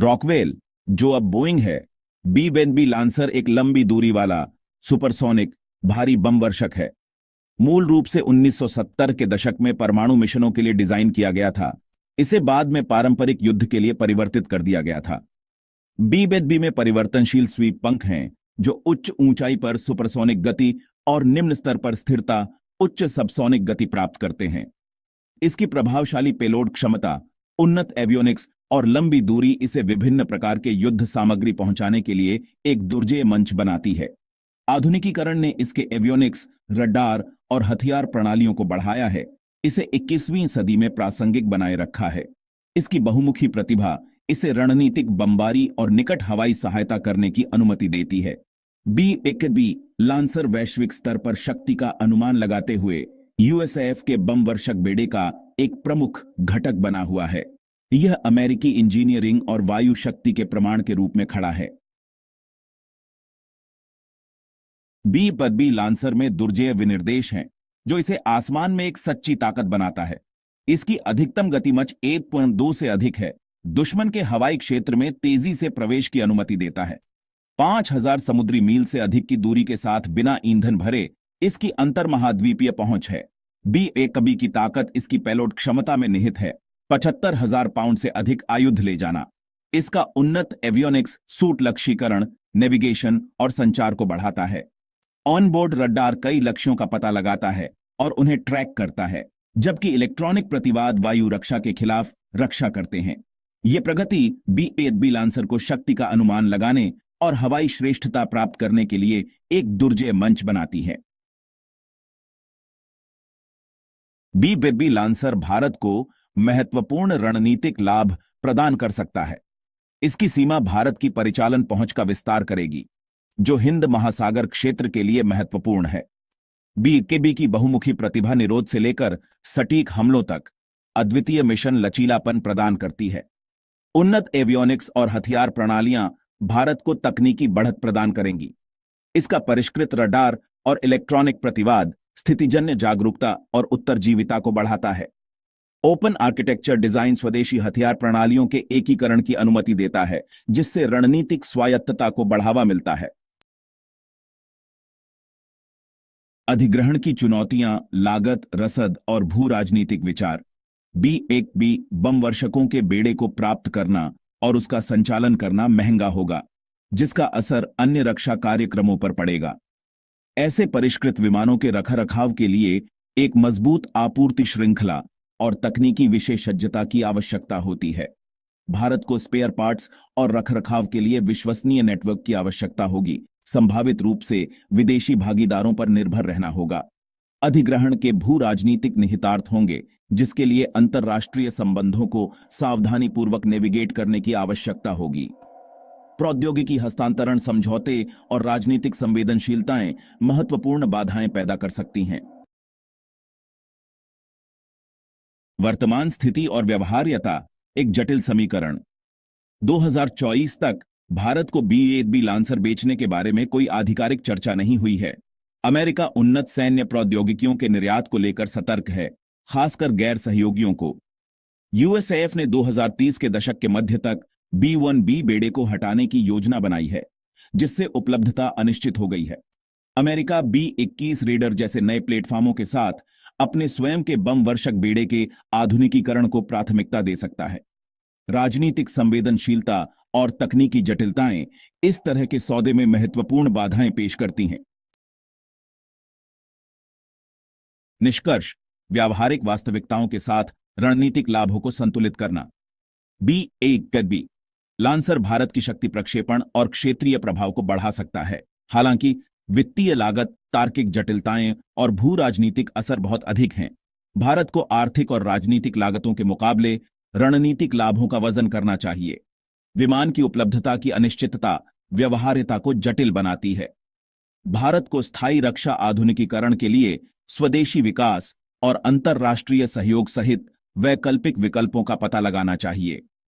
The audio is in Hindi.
रॉकवेल जो अब बोइंग है बी बी लांसर एक लंबी दूरी वाला सुपरसोनिक भारी बम वर्षक है मूल रूप से 1970 के दशक में परमाणु मिशनों के लिए डिजाइन किया गया था इसे बाद में पारंपरिक युद्ध के लिए परिवर्तित कर दिया गया था बी बेदबी में परिवर्तनशील स्वीप पंख हैं जो उच्च ऊंचाई पर सुपरसोनिक गति और निम्न स्तर पर स्थिरता उच्च सबसोनिक गति प्राप्त करते हैं इसकी प्रभावशाली पेलोड क्षमता उन्नत एवियोनिक्स और लंबी दूरी इसे विभिन्न प्रकार के युद्ध सामग्री पहुंचाने के लिए एक दुर्जेय मंच बनाती है आधुनिकीकरण ने इसके एवियोनिक्स रडार और हथियार प्रणालियों को बढ़ाया है इसे 21वीं सदी में प्रासंगिक बनाए रखा है इसकी बहुमुखी प्रतिभा इसे रणनीतिक बमबारी और निकट हवाई सहायता करने की अनुमति देती है बी एक बी लांसर वैश्विक स्तर पर शक्ति का अनुमान लगाते हुए यूएसएफ के बम वर्षक बेड़े का एक प्रमुख घटक बना हुआ है यह अमेरिकी इंजीनियरिंग और वायु शक्ति के प्रमाण के रूप में खड़ा है बी पदबी लांसर में दुर्जय विनिर्देश है जो इसे आसमान में एक सच्ची ताकत बनाता है इसकी अधिकतम गतिमच 1.2 से अधिक है दुश्मन के हवाई क्षेत्र में तेजी से प्रवेश की अनुमति देता है 5000 समुद्री मील से अधिक की दूरी के साथ बिना ईंधन भरे इसकी अंतर महाद्वीपीय पहुंच है बी ए कबी की ताकत इसकी पैलोट क्षमता में निहित है पचहत्तर हजार पाउंड से अधिक आयुध ले जाना इसका उन्नत एवियोनिक्स सूट लक्ष्यीकरण नेविगेशन और संचार को बढ़ाता है ऑनबोर्ड रडार कई लक्ष्यों का पता लगाता है और उन्हें ट्रैक करता है जबकि इलेक्ट्रॉनिक प्रतिवाद वायु रक्षा के खिलाफ रक्षा करते हैं ये प्रगति बी एड बी लांसर को शक्ति का अनुमान लगाने और हवाई श्रेष्ठता प्राप्त करने के लिए एक दुर्जय मंच बनाती है बी बेबी लांसर भारत को महत्वपूर्ण रणनीतिक लाभ प्रदान कर सकता है इसकी सीमा भारत की परिचालन पहुंच का विस्तार करेगी जो हिंद महासागर क्षेत्र के लिए महत्वपूर्ण है बीकेबी की बहुमुखी प्रतिभा निरोध से लेकर सटीक हमलों तक अद्वितीय मिशन लचीलापन प्रदान करती है उन्नत एवियोनिक्स और हथियार प्रणालियां भारत को तकनीकी बढ़त प्रदान करेंगी इसका परिष्कृत रडार और इलेक्ट्रॉनिक प्रतिवाद स्थितिजन्य जागरूकता और उत्तरजीविता को बढ़ाता है ओपन आर्किटेक्चर डिजाइन स्वदेशी हथियार प्रणालियों के एकीकरण की अनुमति देता है जिससे रणनीतिक स्वायत्तता को बढ़ावा मिलता है अधिग्रहण की चुनौतियां लागत रसद और भू राजनीतिक विचार बी एक बी बम वर्षकों के बेड़े को प्राप्त करना और उसका संचालन करना महंगा होगा जिसका असर अन्य रक्षा कार्यक्रमों पर पड़ेगा ऐसे परिष्कृत विमानों के रखरखाव के लिए एक मजबूत आपूर्ति श्रृंखला और तकनीकी विशेषज्ञता की आवश्यकता होती है भारत को स्पेयर पार्ट्स और रखरखाव के लिए विश्वसनीय नेटवर्क की आवश्यकता होगी संभावित रूप से विदेशी भागीदारों पर निर्भर रहना होगा अधिग्रहण के भू राजनीतिक निहितार्थ होंगे जिसके लिए अंतर्राष्ट्रीय संबंधों को सावधानीपूर्वक नेविगेट करने की आवश्यकता होगी प्रौद्योगिकी हस्तांतरण समझौते और राजनीतिक संवेदनशीलताएं महत्वपूर्ण बाधाएं पैदा कर सकती हैं वर्तमान स्थिति और व्यवहार्यता एक जटिल समीकरण 2024 तक भारत को बी एट बी लांसर बेचने के बारे में कोई आधिकारिक चर्चा नहीं हुई है अमेरिका उन्नत सैन्य प्रौद्योगिकियों के निर्यात को लेकर सतर्क है खासकर गैर सहयोगियों को यूएसएफ ने 2030 के दशक के मध्य तक बी वन बी बेड़े को हटाने की योजना बनाई है जिससे उपलब्धता अनिश्चित हो गई है अमेरिका बी इक्कीस रेडर जैसे नए प्लेटफॉर्मों के साथ अपने स्वयं के बम वर्षक बेड़े के आधुनिकीकरण को प्राथमिकता दे सकता है राजनीतिक संवेदनशीलता और तकनीकी जटिलताएं इस तरह के सौदे में महत्वपूर्ण बाधाएं पेश करती हैं निष्कर्ष व्यावहारिक वास्तविकताओं के साथ रणनीतिक लाभों को संतुलित करना बी एक गदबी लांसर भारत की शक्ति प्रक्षेपण और क्षेत्रीय प्रभाव को बढ़ा सकता है हालांकि वित्तीय लागत तार्किक जटिलताएं और भू राजनीतिक असर बहुत अधिक हैं भारत को आर्थिक और राजनीतिक लागतों के मुकाबले रणनीतिक लाभों का वजन करना चाहिए विमान की उपलब्धता की अनिश्चितता व्यवहार्यता को जटिल बनाती है भारत को स्थायी रक्षा आधुनिकीकरण के लिए स्वदेशी विकास और अंतर्राष्ट्रीय सहयोग सहित वैकल्पिक विकल्पों का पता लगाना चाहिए